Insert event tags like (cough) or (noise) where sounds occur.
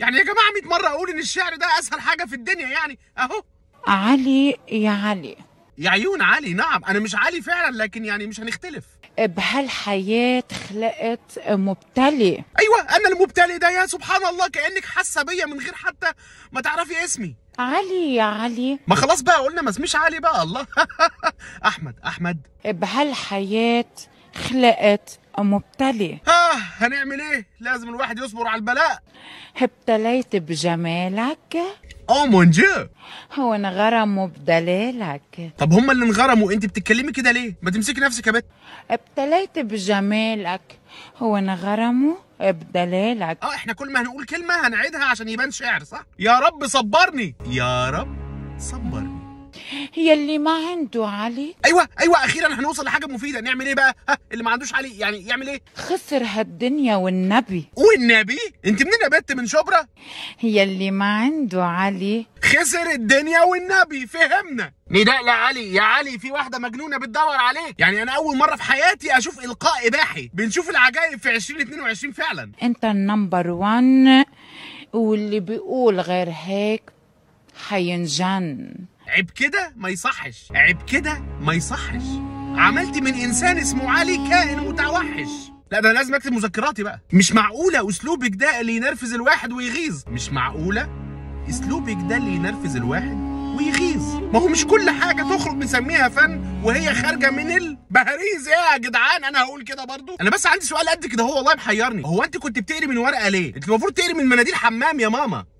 يعني يا جماعه 100 مره اقول ان الشعر ده اسهل حاجه في الدنيا يعني اهو علي يا علي يا عيون علي نعم انا مش علي فعلا لكن يعني مش هنختلف بهالحياة خلقت مبتلي أيوة أنا المبتلي ده يا سبحان الله كأنك حاسة بيا من غير حتى ما تعرفي اسمي علي يا علي ما خلاص بقى قلنا ما اسميش علي بقى الله (laughs) أحمد أحمد بهالحياة خلقت مبتلي ها هنعمل ايه لازم الواحد يصبر على البلاء ابتليت بجمالك او مون جي هو انغرموا بدلالك طب هم اللي انغرموا انت بتتكلمي كده ليه ما تمسكي نفسك يا بت ابتليت بجمالك هو انغرموا بدلالك اه احنا كل ما هنقول كلمه هنعيدها عشان يبان شعر صح يا رب صبرني يا رب صبرني هي اللي ما عنده علي ايوه ايوه اخيرا هنوصل لحاجه مفيده نعمل ايه بقى ها اللي ما عندوش علي يعني يعمل ايه خسر هالدنيا والنبي والنبي انت منين نبت من شبرا هي اللي ما عنده علي خسر الدنيا والنبي فهمنا نداء لعلي يا علي في واحده مجنونه بتدور عليك يعني انا اول مره في حياتي اشوف القاء اباحي بنشوف العجائب في 2022 فعلا انت النمبر 1 واللي بيقول غير هيك حينجن عيب كده ما يصحش عيب كده ما يصحش عملت من انسان اسمه علي كائن متوحش لا ده لازم اكتب مذكراتي بقى مش معقوله اسلوبك ده اللي ينرفز الواحد ويغيظ مش معقوله اسلوبك ده اللي ينرفز الواحد ويغيظ ما هو مش كل حاجه تخرج بنسميها فن وهي خارجه من البهاريز يا جدعان انا هقول كده برضو انا بس عندي سؤال قد كده هو والله محيرني هو انت كنت بتقري من ورقه ليه انت المفروض تقري من مناديل حمام يا ماما